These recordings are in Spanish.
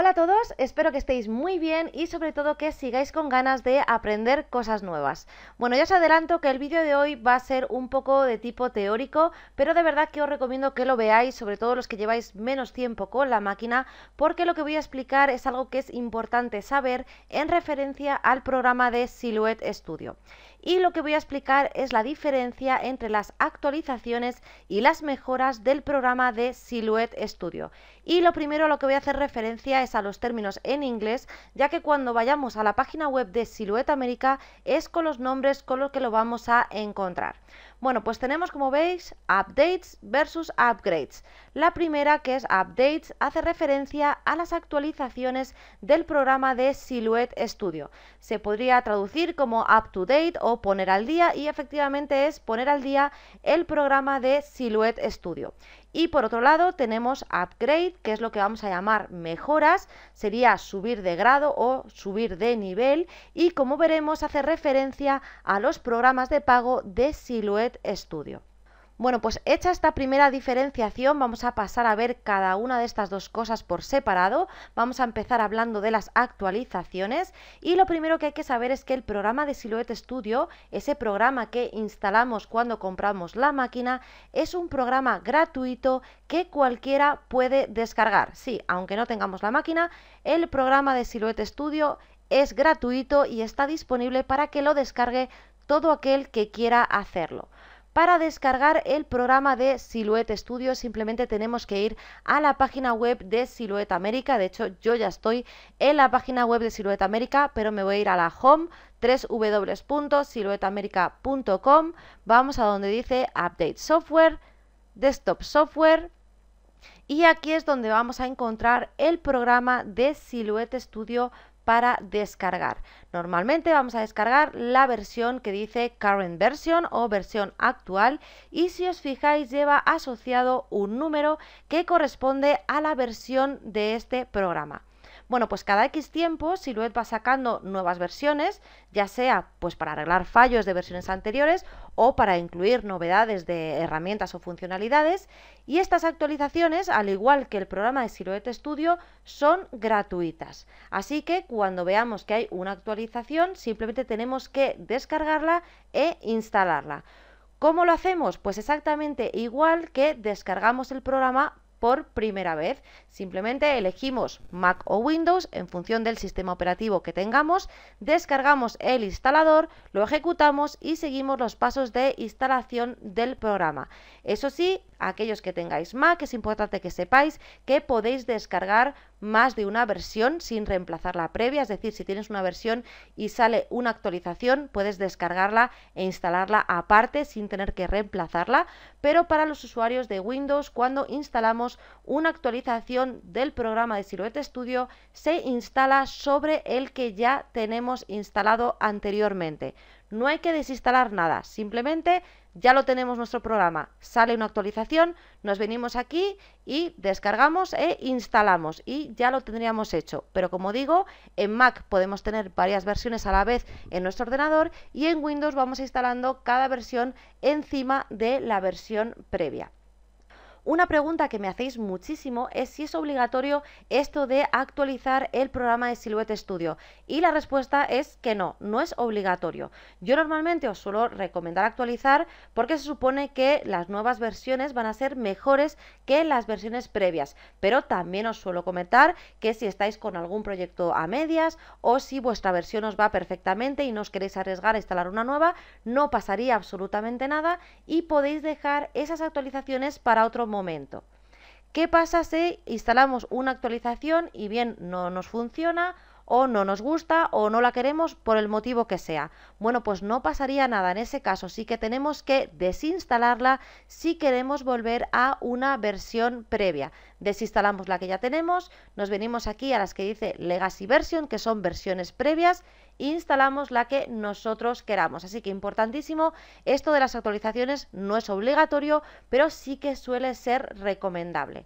Hola a todos, espero que estéis muy bien y sobre todo que sigáis con ganas de aprender cosas nuevas. Bueno, ya os adelanto que el vídeo de hoy va a ser un poco de tipo teórico, pero de verdad que os recomiendo que lo veáis, sobre todo los que lleváis menos tiempo con la máquina, porque lo que voy a explicar es algo que es importante saber en referencia al programa de Silhouette Studio y lo que voy a explicar es la diferencia entre las actualizaciones y las mejoras del programa de Silhouette Studio. Y lo primero a lo que voy a hacer referencia es a los términos en inglés, ya que cuando vayamos a la página web de Silueta América es con los nombres con los que lo vamos a encontrar. Bueno, pues tenemos como veis updates versus upgrades. La primera que es updates hace referencia a las actualizaciones del programa de Silhouette Studio. Se podría traducir como up to date o poner al día y efectivamente es poner al día el programa de Silhouette Studio. Y por otro lado tenemos upgrade, que es lo que vamos a llamar mejoras, sería subir de grado o subir de nivel y como veremos hace referencia a los programas de pago de Silhouette bueno, pues hecha esta primera diferenciación, vamos a pasar a ver cada una de estas dos cosas por separado. Vamos a empezar hablando de las actualizaciones y lo primero que hay que saber es que el programa de Silhouette Studio, ese programa que instalamos cuando compramos la máquina, es un programa gratuito que cualquiera puede descargar. Sí, aunque no tengamos la máquina, el programa de Silhouette Studio es gratuito y está disponible para que lo descargue todo aquel que quiera hacerlo. Para descargar el programa de Silhouette Studio simplemente tenemos que ir a la página web de Silhouette América. De hecho, yo ya estoy en la página web de Silhouette América, pero me voy a ir a la home www.siluetamerica.com. Vamos a donde dice Update Software, Desktop Software. Y aquí es donde vamos a encontrar el programa de Silhouette Studio para descargar. Normalmente vamos a descargar la versión que dice current version o versión actual y si os fijáis lleva asociado un número que corresponde a la versión de este programa. Bueno, pues cada X tiempo Silhouette va sacando nuevas versiones, ya sea pues para arreglar fallos de versiones anteriores o para incluir novedades de herramientas o funcionalidades. Y estas actualizaciones, al igual que el programa de Silhouette Studio, son gratuitas. Así que cuando veamos que hay una actualización, simplemente tenemos que descargarla e instalarla. ¿Cómo lo hacemos? Pues exactamente igual que descargamos el programa por primera vez. Simplemente elegimos Mac o Windows en función del sistema operativo que tengamos, descargamos el instalador, lo ejecutamos y seguimos los pasos de instalación del programa. Eso sí, aquellos que tengáis Mac es importante que sepáis que podéis descargar más de una versión sin reemplazar la previa, es decir, si tienes una versión y sale una actualización, puedes descargarla e instalarla aparte sin tener que reemplazarla, pero para los usuarios de Windows, cuando instalamos una actualización, del programa de Silhouette Studio se instala sobre el que ya tenemos instalado anteriormente. No hay que desinstalar nada, simplemente ya lo tenemos nuestro programa. Sale una actualización, nos venimos aquí y descargamos e instalamos y ya lo tendríamos hecho. Pero como digo, en Mac podemos tener varias versiones a la vez en nuestro ordenador y en Windows vamos instalando cada versión encima de la versión previa. Una pregunta que me hacéis muchísimo es si es obligatorio esto de actualizar el programa de Silhouette Studio. Y la respuesta es que no, no es obligatorio. Yo normalmente os suelo recomendar actualizar porque se supone que las nuevas versiones van a ser mejores que las versiones previas. Pero también os suelo comentar que si estáis con algún proyecto a medias o si vuestra versión os va perfectamente y no os queréis arriesgar a instalar una nueva, no pasaría absolutamente nada y podéis dejar esas actualizaciones para otro momento momento. ¿Qué pasa si instalamos una actualización y bien no nos funciona o no nos gusta o no la queremos por el motivo que sea. Bueno, pues no pasaría nada en ese caso, sí que tenemos que desinstalarla si queremos volver a una versión previa. Desinstalamos la que ya tenemos, nos venimos aquí a las que dice Legacy Version, que son versiones previas, instalamos la que nosotros queramos. Así que importantísimo, esto de las actualizaciones no es obligatorio, pero sí que suele ser recomendable.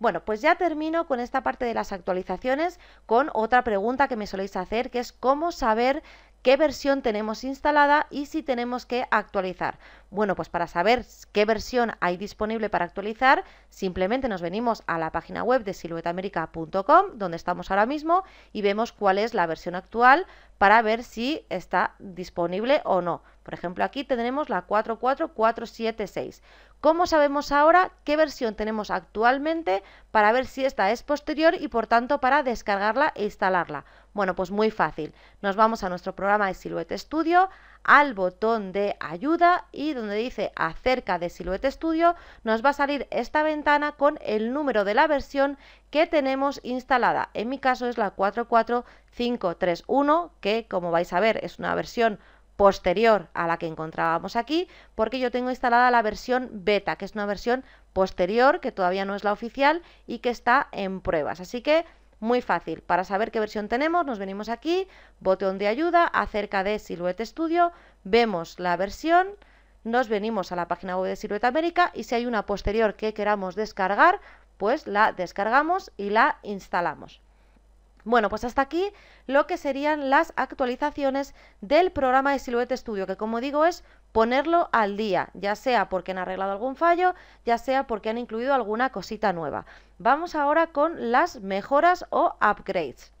Bueno, pues ya termino con esta parte de las actualizaciones con otra pregunta que me soléis hacer, que es cómo saber qué versión tenemos instalada y si tenemos que actualizar. Bueno, pues para saber qué versión hay disponible para actualizar, simplemente nos venimos a la página web de siluetamérica.com, donde estamos ahora mismo, y vemos cuál es la versión actual para ver si está disponible o no. Por ejemplo, aquí tenemos la 44476. ¿Cómo sabemos ahora qué versión tenemos actualmente para ver si esta es posterior y por tanto para descargarla e instalarla? Bueno, pues muy fácil. Nos vamos a nuestro programa de Silhouette Studio, al botón de ayuda y donde dice acerca de Silhouette Studio nos va a salir esta ventana con el número de la versión que tenemos instalada. En mi caso es la 44531 que como vais a ver es una versión posterior a la que encontrábamos aquí, porque yo tengo instalada la versión beta, que es una versión posterior, que todavía no es la oficial y que está en pruebas. Así que muy fácil. Para saber qué versión tenemos, nos venimos aquí, botón de ayuda, acerca de Silhouette Studio, vemos la versión, nos venimos a la página web de Silhouette América y si hay una posterior que queramos descargar, pues la descargamos y la instalamos. Bueno, pues hasta aquí lo que serían las actualizaciones del programa de Silhouette Studio, que como digo es ponerlo al día, ya sea porque han arreglado algún fallo, ya sea porque han incluido alguna cosita nueva. Vamos ahora con las mejoras o upgrades.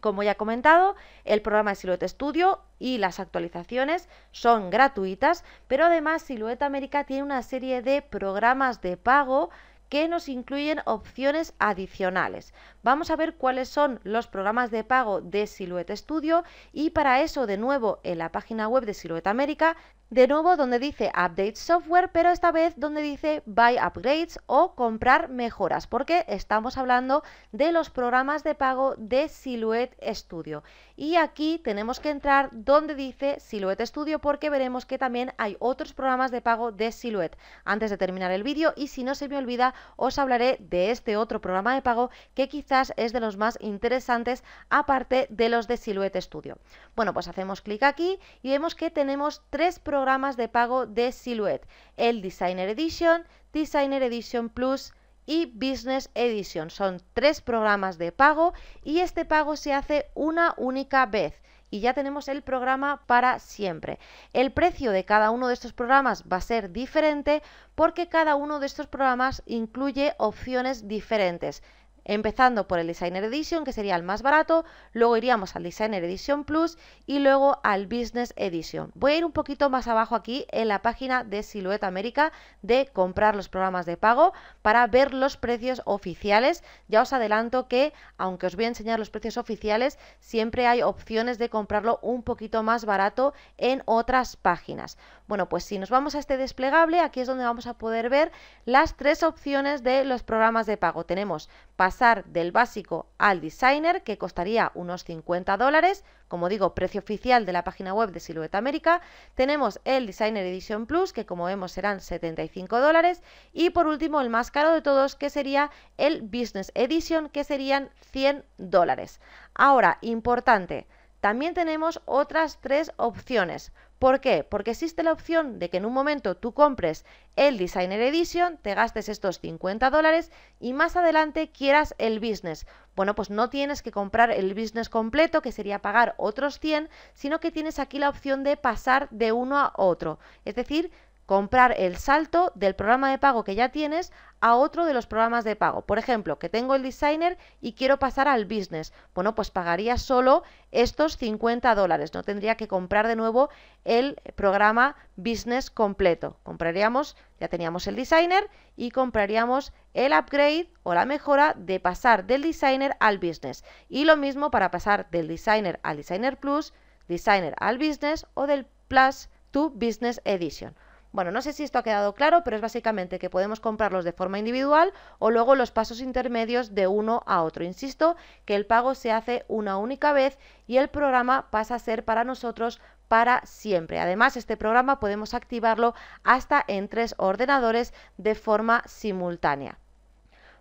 Como ya he comentado, el programa de Silhouette Studio y las actualizaciones son gratuitas, pero además Silhouette América tiene una serie de programas de pago que nos incluyen opciones adicionales. Vamos a ver cuáles son los programas de pago de Silhouette Studio y para eso de nuevo en la página web de Silhouette América, de nuevo donde dice Update Software, pero esta vez donde dice Buy Upgrades o comprar mejoras, porque estamos hablando de los programas de pago de Silhouette Studio. Y aquí tenemos que entrar donde dice Silhouette Studio porque veremos que también hay otros programas de pago de Silhouette. Antes de terminar el vídeo y si no se me olvida, os hablaré de este otro programa de pago que quizás es de los más interesantes aparte de los de Silhouette Studio. Bueno, pues hacemos clic aquí y vemos que tenemos tres programas de pago de Silhouette, el Designer Edition, Designer Edition Plus, y Business Edition. Son tres programas de pago y este pago se hace una única vez y ya tenemos el programa para siempre. El precio de cada uno de estos programas va a ser diferente porque cada uno de estos programas incluye opciones diferentes. Empezando por el Designer Edition, que sería el más barato, luego iríamos al Designer Edition Plus y luego al Business Edition. Voy a ir un poquito más abajo aquí en la página de Silueta América de comprar los programas de pago para ver los precios oficiales. Ya os adelanto que, aunque os voy a enseñar los precios oficiales, siempre hay opciones de comprarlo un poquito más barato en otras páginas. Bueno, pues si nos vamos a este desplegable, aquí es donde vamos a poder ver las tres opciones de los programas de pago. Tenemos pasar del básico al designer, que costaría unos 50 dólares, como digo, precio oficial de la página web de silueta América. Tenemos el Designer Edition Plus, que como vemos serán 75 dólares. Y por último, el más caro de todos, que sería el Business Edition, que serían 100 dólares. Ahora, importante, también tenemos otras tres opciones. ¿Por qué? Porque existe la opción de que en un momento tú compres el Designer Edition, te gastes estos 50 dólares y más adelante quieras el Business. Bueno, pues no tienes que comprar el Business completo, que sería pagar otros 100, sino que tienes aquí la opción de pasar de uno a otro. Es decir, comprar el salto del programa de pago que ya tienes a otro de los programas de pago. Por ejemplo, que tengo el designer y quiero pasar al business. Bueno, pues pagaría solo estos 50 dólares. No tendría que comprar de nuevo el programa business completo. Compraríamos, ya teníamos el designer y compraríamos el upgrade o la mejora de pasar del designer al business. Y lo mismo para pasar del designer al designer plus, designer al business o del plus to business edition. Bueno, no sé si esto ha quedado claro, pero es básicamente que podemos comprarlos de forma individual o luego los pasos intermedios de uno a otro. Insisto que el pago se hace una única vez y el programa pasa a ser para nosotros para siempre. Además, este programa podemos activarlo hasta en tres ordenadores de forma simultánea.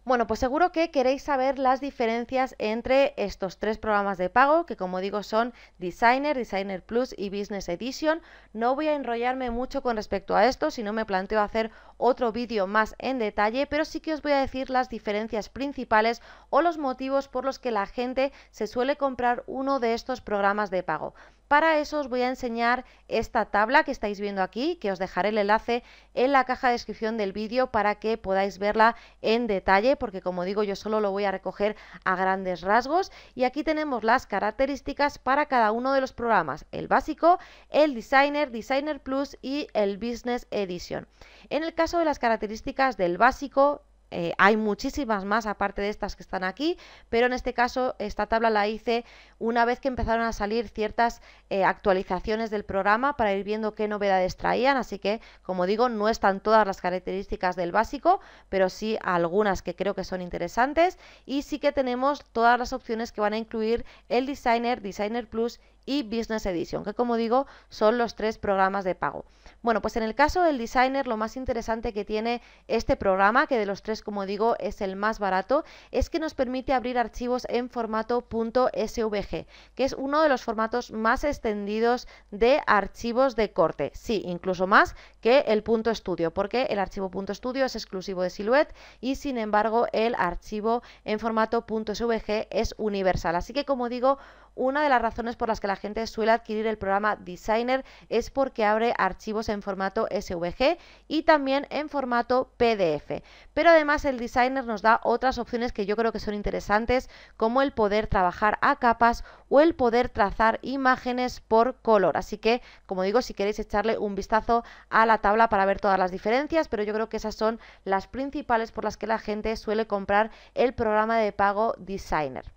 Bueno, pues seguro que queréis saber las diferencias entre estos tres programas de pago, que como digo son Designer, Designer Plus y Business Edition. No voy a enrollarme mucho con respecto a esto, si no me planteo hacer otro vídeo más en detalle, pero sí que os voy a decir las diferencias principales o los motivos por los que la gente se suele comprar uno de estos programas de pago. Para eso os voy a enseñar esta tabla que estáis viendo aquí, que os dejaré el enlace en la caja de descripción del vídeo para que podáis verla en detalle, porque como digo yo solo lo voy a recoger a grandes rasgos. Y aquí tenemos las características para cada uno de los programas, el básico, el designer, designer plus y el business edition. En el caso de las características del básico, eh, hay muchísimas más aparte de estas que están aquí, pero en este caso esta tabla la hice una vez que empezaron a salir ciertas eh, actualizaciones del programa para ir viendo qué novedades traían, así que como digo no están todas las características del básico, pero sí algunas que creo que son interesantes y sí que tenemos todas las opciones que van a incluir el Designer, Designer Plus y Business Edition, que como digo son los tres programas de pago. Bueno, pues en el caso del designer lo más interesante que tiene este programa, que de los tres como digo es el más barato, es que nos permite abrir archivos en formato .svg, que es uno de los formatos más extendidos de archivos de corte, sí, incluso más que el punto estudio, porque el archivo punto estudio es exclusivo de Silhouette y sin embargo el archivo en formato .svg es universal. Así que como digo, una de las razones por las que la gente suele adquirir el programa Designer es porque abre archivos en formato SVG y también en formato PDF. Pero además el Designer nos da otras opciones que yo creo que son interesantes, como el poder trabajar a capas o el poder trazar imágenes por color. Así que, como digo, si queréis echarle un vistazo a la tabla para ver todas las diferencias, pero yo creo que esas son las principales por las que la gente suele comprar el programa de pago Designer.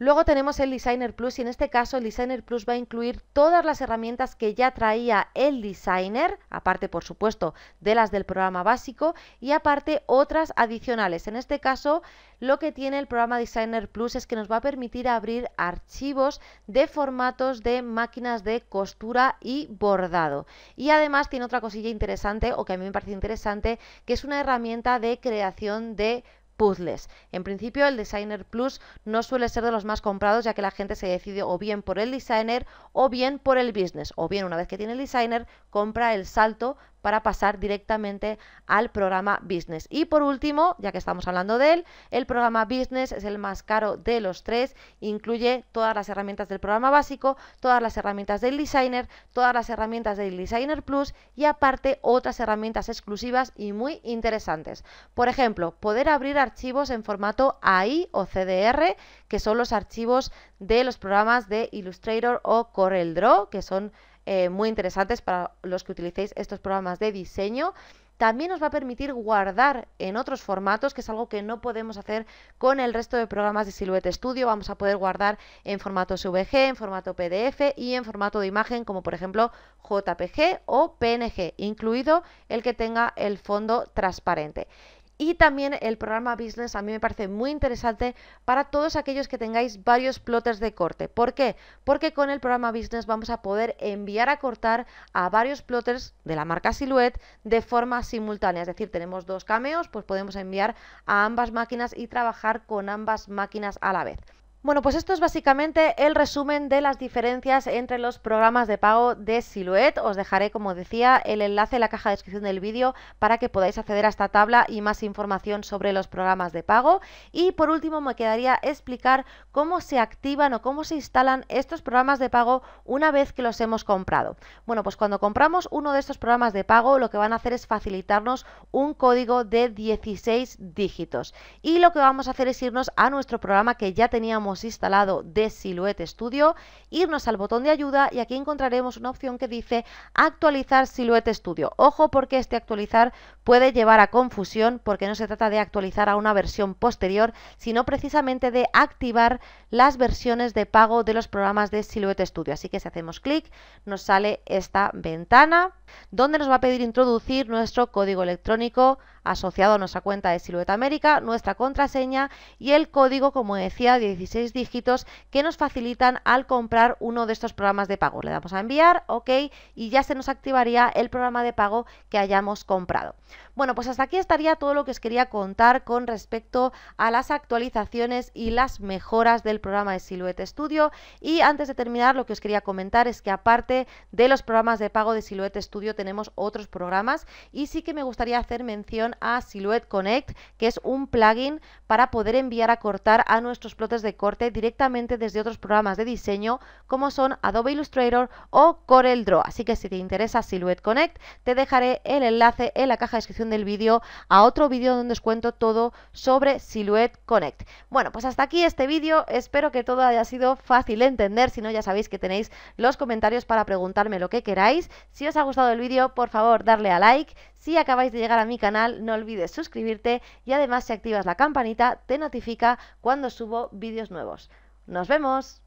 Luego tenemos el Designer Plus y en este caso el Designer Plus va a incluir todas las herramientas que ya traía el Designer, aparte por supuesto de las del programa básico y aparte otras adicionales. En este caso lo que tiene el programa Designer Plus es que nos va a permitir abrir archivos de formatos de máquinas de costura y bordado. Y además tiene otra cosilla interesante o que a mí me parece interesante que es una herramienta de creación de puzzles. En principio, el Designer Plus no suele ser de los más comprados, ya que la gente se decide o bien por el Designer o bien por el Business, o bien una vez que tiene el Designer, compra el salto para pasar directamente al programa Business. Y por último, ya que estamos hablando de él, el programa Business es el más caro de los tres, incluye todas las herramientas del programa básico, todas las herramientas del designer, todas las herramientas del designer plus y aparte otras herramientas exclusivas y muy interesantes. Por ejemplo, poder abrir archivos en formato AI o CDR, que son los archivos de los programas de Illustrator o CorelDRAW, que son eh, muy interesantes para los que utilicéis estos programas de diseño. También nos va a permitir guardar en otros formatos, que es algo que no podemos hacer con el resto de programas de Silhouette Studio. Vamos a poder guardar en formato SVG, en formato PDF y en formato de imagen, como por ejemplo JPG o PNG, incluido el que tenga el fondo transparente. Y también el programa Business a mí me parece muy interesante para todos aquellos que tengáis varios plotters de corte. ¿Por qué? Porque con el programa Business vamos a poder enviar a cortar a varios plotters de la marca Silhouette de forma simultánea. Es decir, tenemos dos cameos, pues podemos enviar a ambas máquinas y trabajar con ambas máquinas a la vez. Bueno, pues esto es básicamente el resumen de las diferencias entre los programas de pago de Silhouette. Os dejaré, como decía, el enlace en la caja de descripción del vídeo para que podáis acceder a esta tabla y más información sobre los programas de pago. Y por último me quedaría explicar cómo se activan o cómo se instalan estos programas de pago una vez que los hemos comprado. Bueno, pues cuando compramos uno de estos programas de pago lo que van a hacer es facilitarnos un código de 16 dígitos. Y lo que vamos a hacer es irnos a nuestro programa que ya teníamos instalado de Silhouette Studio, irnos al botón de ayuda y aquí encontraremos una opción que dice actualizar Silhouette Studio. Ojo porque este actualizar puede llevar a confusión porque no se trata de actualizar a una versión posterior, sino precisamente de activar las versiones de pago de los programas de Silhouette Studio. Así que si hacemos clic nos sale esta ventana donde nos va a pedir introducir nuestro código electrónico asociado a nuestra cuenta de Silueta América, nuestra contraseña y el código, como decía, 16 dígitos que nos facilitan al comprar uno de estos programas de pago. Le damos a enviar, ok, y ya se nos activaría el programa de pago que hayamos comprado. Bueno, pues hasta aquí estaría todo lo que os quería contar con respecto a las actualizaciones y las mejoras del programa de Silhouette Studio. Y antes de terminar, lo que os quería comentar es que aparte de los programas de pago de Silhouette Studio, tenemos otros programas y sí que me gustaría hacer mención a Silhouette Connect, que es un plugin para poder enviar a cortar a nuestros plotes de corte directamente desde otros programas de diseño como son Adobe Illustrator o Corel Draw. Así que si te interesa Silhouette Connect, te dejaré el enlace en la caja de descripción del vídeo a otro vídeo donde os cuento todo sobre Silhouette Connect. Bueno, pues hasta aquí este vídeo. Espero que todo haya sido fácil de entender. Si no, ya sabéis que tenéis los comentarios para preguntarme lo que queráis. Si os ha gustado el vídeo, por favor darle a like. Si acabáis de llegar a mi canal, no olvides suscribirte y además si activas la campanita te notifica cuando subo vídeos nuevos. ¡Nos vemos!